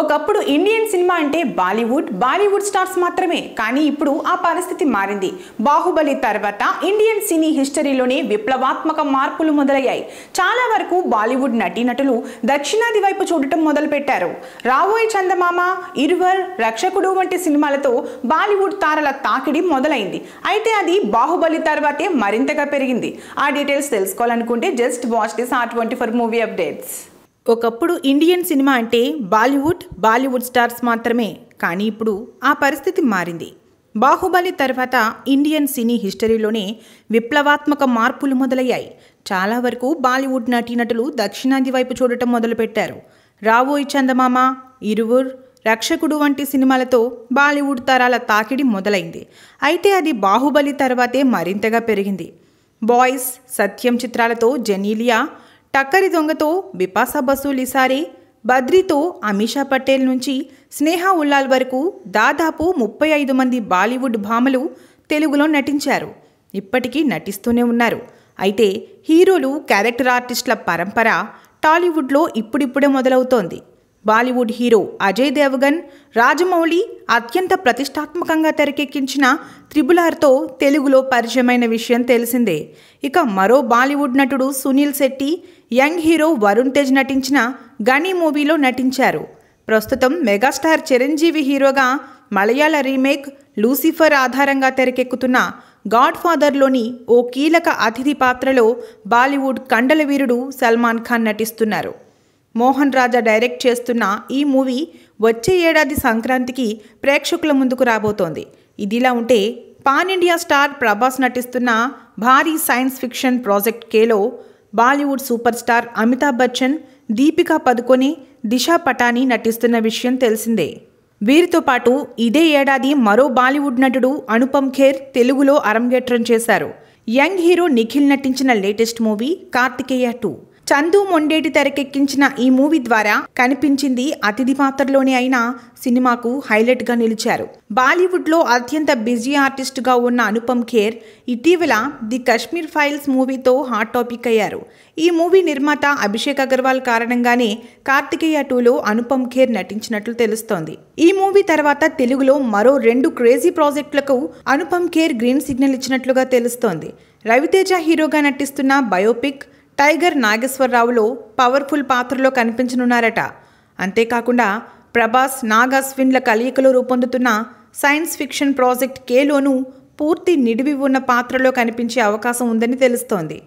ఒకప్పుడు Indian cinema అంటే Bollywood Bollywood stars మాత్రమే కానీ ఇప్పుడు ఆ పరిస్థితి మారింది బాహుబలి తర్వాత ఇండియన్ సినీ హిస్టరీలోనే విప్లవాత్మక మార్పులు మొదలయ్యాయి చాలా వరకు బాలీవుడ్ నటీనటులు దక్షిణాది వైపు చూడటం మొదలుపెట్టారు రాబోయే చందమామ ఇరువర్ రక్షకుడు వంటి సినిమాలతో బాలీవుడ్ తారల తాకిడి మొదలైంది అయితే అది బాహుబలి తర్వాతే మరింతగా పెరిగింది ఆ డీటెయిల్స్ తెలుసుకోవాలనుకుంటే just watch this R twenty four movie updates ఒకప్పుడు ఇండియన్ సినిమా అంటే బాలీవుడ్ బాలీవుడ్ స్టార్స్ మాత్రమే కానీ ఇప్పుడు ఆ పరిస్థితి మారింది బాహుబలి తర్వాత ఇండియన్ సినీ హిస్టరీలోనే విప్లవాత్మక మార్పులు మొదలయ్యాయి చాలా వరకు బాలీవుడ్ నటీనటులు దక్షిణాది వైపు చూడటం మొదలుపెట్టారు రావోయి చందమామ ఇరువుర్ రక్షకుడు వంటి సినిమాలతో బాలీవుడ్ తరాల తాకిడి మొదలైంది అయితే అది బాహుబలి తర్వాతే మరింతగా పెరిగింది బాయ్స్ సత్యం చిత్రాలతో జెనీలియా టక్కరి దొంగతో బిపాసా బసు లిసారే బద్రితో అమీషా పటేల్ నుంచి స్నేహా ఉల్లాల్ వరకు దాదాపు ముప్పై ఐదు మంది బాలీవుడ్ భామలు తెలుగులో నటించారు ఇప్పటికీ నటిస్తూనే ఉన్నారు అయితే హీరోలు క్యారెక్టర్ ఆర్టిస్టుల పరంపర టాలీవుడ్లో ఇప్పుడిప్పుడే మొదలవుతోంది బాలీవుడ్ హీరో అజయ్ దేవగన్ రాజమౌళి అత్యంత ప్రతిష్టాత్మకంగా తెరకెక్కించిన త్రిబులార్తో తెలుగులో పరిచయమైన విషయం తెలిసిందే ఇక మరో బాలీవుడ్ నటుడు సునీల్ శెట్టి యంగ్ హీరో వరుణ్ తేజ్ నటించిన గనీ మూవీలో నటించారు ప్రస్తుతం మెగాస్టార్ చిరంజీవి హీరోగా మలయాళ రీమేక్ లూసిఫర్ ఆధారంగా తెరకెక్కుతున్న గాడ్ ఫాదర్లోని ఓ కీలక అతిథి పాత్రలో బాలీవుడ్ కండలవీరుడు సల్మాన్ ఖాన్ నటిస్తున్నారు మోహన్ రాజా డైరెక్ట్ చేస్తున్న ఈ మూవీ వచ్చే ఏడాది సంక్రాంతికి ప్రేక్షకుల ముందుకు రాబోతోంది ఇదిలా ఉంటే పాన్ ఇండియా స్టార్ ప్రభాస్ నటిస్తున్న భారీ సైన్స్ ఫిక్షన్ ప్రాజెక్ట్ కేలో బాలీవుడ్ సూపర్ స్టార్ అమితాబ్ బచ్చన్ దీపికా పదుకొని దిశా పటాని నటిస్తున్న విషయం తెలిసిందే వీరితో పాటు ఇదే ఏడాది మరో బాలీవుడ్ నటుడు అనుపమ్ ఖేర్ తెలుగులో అరంగేట్రం చేశారు యంగ్ హీరో నిఖిల్ నటించిన latest movie Karthikeya two Chandoo Mondeti తెరకెక్కించిన ఈ మూవీ ద్వారా కనిపించింది అతిథి పాత్రలోనే అయినా సినిమాకు హైలైట్గా నిలిచారు బాలీవుడ్లో అత్యంత బిజీ గా ఉన్న అనుపమ్ ఖేర్ ఇటీవల ది కశ్మీర్ ఫైల్స్ మూవీతో హాట్ టాపిక్ అయ్యారు ఈ మూవీ నిర్మాత అభిషేక్ అగర్వాల్ కారణంగానే కార్తికేయ టూలో అనుపమ్ ఖేర్ నటించినట్లు తెలుస్తోంది ఈ మూవీ తర్వాత తెలుగులో మరో రెండు క్రేజీ ప్రాజెక్టులకు అనుపమ్ ఖేర్ గ్రీన్ సిగ్నల్ ఇచ్చినట్లుగా తెలుస్తోంది రవితేజ హీరోగా నటిస్తున్న బయోపిక్ టైగర్ నాగేశ్వరరావులో పవర్ఫుల్ పాత్రలో కనిపించనున్నారట అంతేకాకుండా ప్రభాస్ నాగాస్విన్ల కలయికలో రూపొందుతున్న సైన్స్ ఫిక్షన్ ప్రాజెక్ట్ కేలోనూ పూర్తి నిడివి ఉన్న పాత్రలో కనిపించే అవకాశం ఉందని తెలుస్తోంది